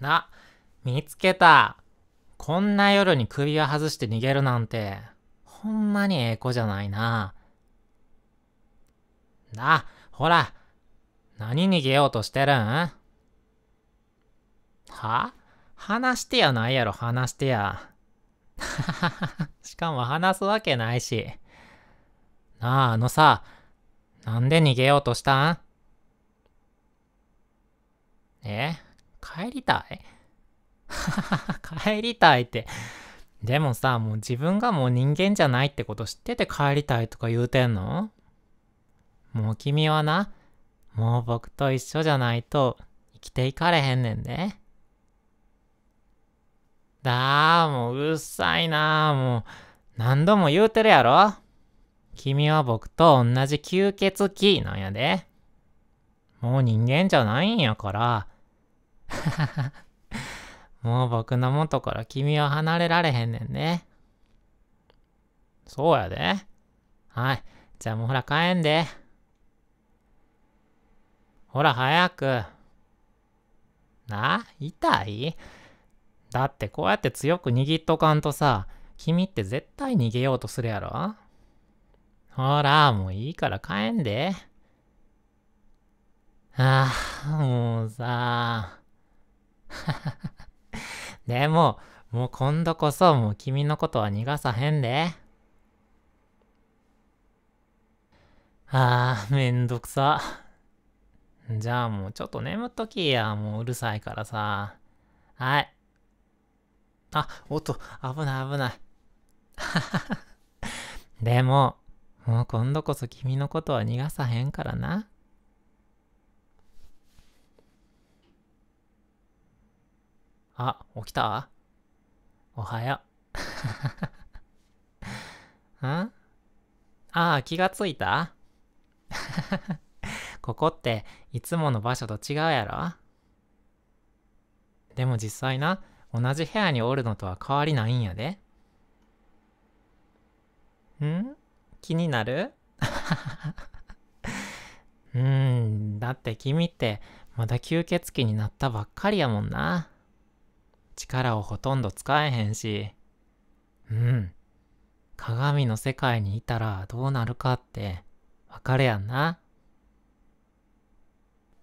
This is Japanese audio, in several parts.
な、見つけた。こんな夜に首を外して逃げるなんて、ほんまにええ子じゃないな。な、ほら、何逃げようとしてるんは話してやないやろ、話してや。しかも話すわけないし。なあ、あのさ、なんで逃げようとしたんえ帰りたい 帰りたいって。でもさ、もう自分がもう人間じゃないってこと知ってて帰りたいとか言うてんのもう君はな、もう僕と一緒じゃないと生きていかれへんねんで。だあ、もううっさいなもう何度も言うてるやろ君は僕と同じ吸血鬼なんやで。もう人間じゃないんやから、もう僕の元から君は離れられへんねんね。そうやで。はい。じゃあもうほら帰んで。ほら早く。な痛いだってこうやって強く握っとかんとさ、君って絶対逃げようとするやろほら、もういいから帰んで。ああ、もうさ。で も、もう今度こそもう君のことは逃がさへんで。ああ、めんどくさ。じゃあもうちょっと眠っときや。もううるさいからさ。はい。あ、おっと、危ない危ない。でも、もう今度こそ君のことは逃がさへんからな。あ、起きたおはや。んああ、気がついた ここっていつもの場所と違うやろでも実際な、同じ部屋におるのとは変わりないんやで。ん気になる うん、だって君ってまだ吸血鬼になったばっかりやもんな。力をほとんど使えへんし、うん。鏡の世界にいたらどうなるかって、わかるやんな。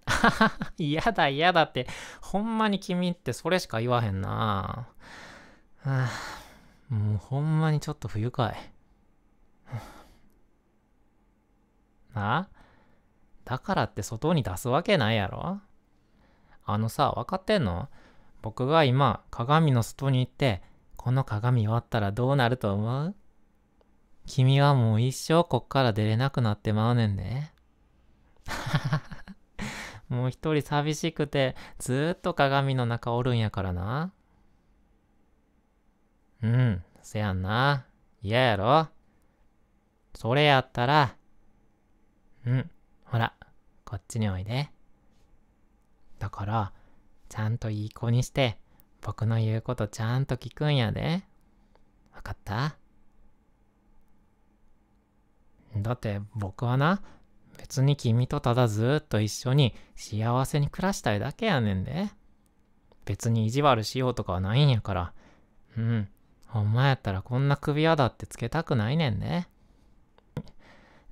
嫌だ嫌だって、ほんまに君ってそれしか言わへんな。はあ、もうほんまにちょっと不愉快。なだからって外に出すわけないやろあのさ、分かってんの僕が今鏡の外に行ってこの鏡割ったらどうなると思う君はもう一生こっから出れなくなってまうねんで、ね。もう一人寂しくてずっと鏡の中おるんやからな。うん、せやんな。嫌やろ。それやったら、うん、ほら、こっちにおいで。だから、ちゃんといい子にして、僕の言うことちゃんと聞くんやで。わかっただって僕はな、別に君とただずっと一緒に幸せに暮らしたいだけやねんで。別に意地悪しようとかはないんやから。うん。ほんまやったらこんな首輪だってつけたくないねんで。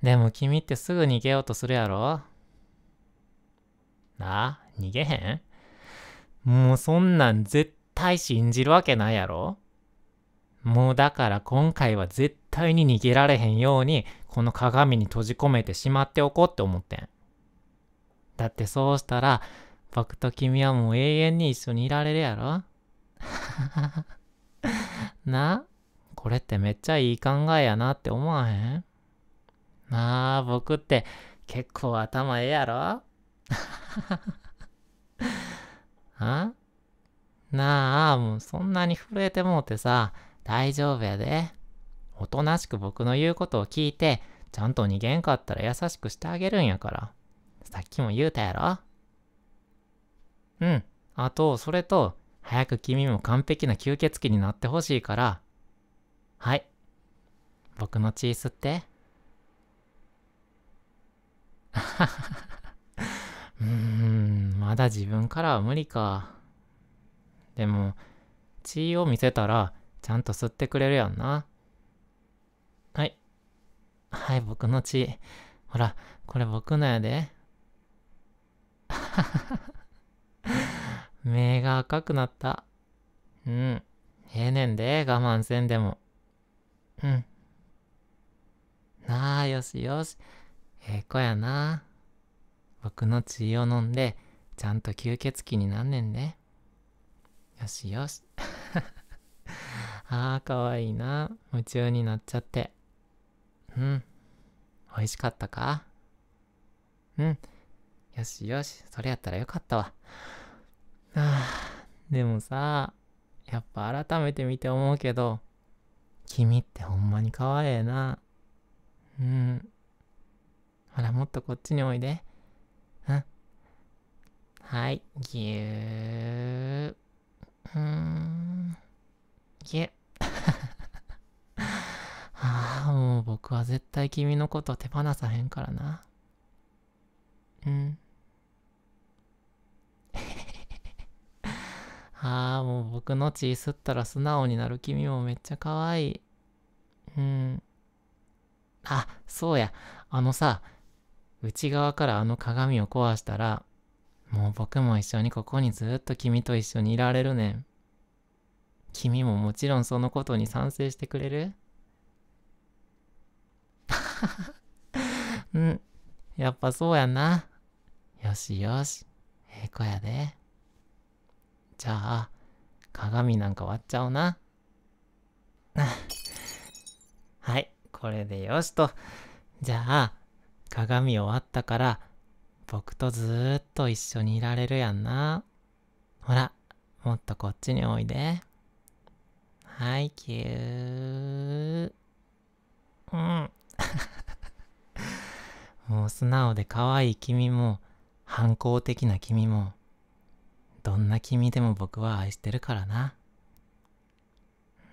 でも君ってすぐ逃げようとするやろなあ、逃げへんもうそんなん絶対信じるわけないやろもうだから今回は絶対に逃げられへんようにこの鏡に閉じ込めてしまっておこうって思ってん。だってそうしたら僕と君はもう永遠に一緒にいられるやろ なこれってめっちゃいい考えやなって思わへんまあ僕って結構頭ええやろなあ、もうそんなに震えてもうてさ、大丈夫やで。おとなしく僕の言うことを聞いて、ちゃんと逃げんかったら優しくしてあげるんやから。さっきも言うたやろうん。あと、それと、早く君も完璧な吸血鬼になってほしいから。はい。僕の血吸って。う んまだ自分からは無理か。でも、血を見せたら、ちゃんと吸ってくれるやんな。はい。はい、僕の血。ほら、これ僕のやで。目が赤くなった。うん。ええねんで、我慢せんでも。うん。なあ、よしよし。ええ子やな。僕の血を飲んで、ちゃんと吸血鬼になんねんね。よしよし。ああ、かわいいな。夢中になっちゃって。うん。美味しかったかうん。よしよし。それやったらよかったわ。あでもさ、やっぱ改めて見て思うけど、君ってほんまにかわええな。うん。ほら、もっとこっちにおいで。うん。はい、ぎゅー。うん、ぎゅ。ああ、もう僕は絶対君のこと手放さへんからな。うん。ああ、もう僕の血吸ったら素直になる君もめっちゃ可愛い。うん。あ、そうや。あのさ、内側からあの鏡を壊したら、もう僕も一緒にここにずっと君と一緒にいられるねん。君ももちろんそのことに賛成してくれる うん、やっぱそうやな。よしよし、ええ子やで。じゃあ、鏡なんか割っちゃおうな。はい、これでよしと。じゃあ、鏡を割ったから、僕とずーっと一緒にいられるやんな。ほら、もっとこっちにおいで。はい、キュー。うん。もう素直で可愛い君も、反抗的な君も、どんな君でも僕は愛してるからな。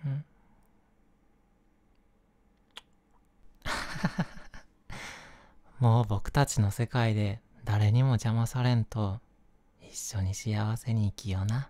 もう僕たちの世界で誰にも邪魔されんと一緒に幸せに生きような。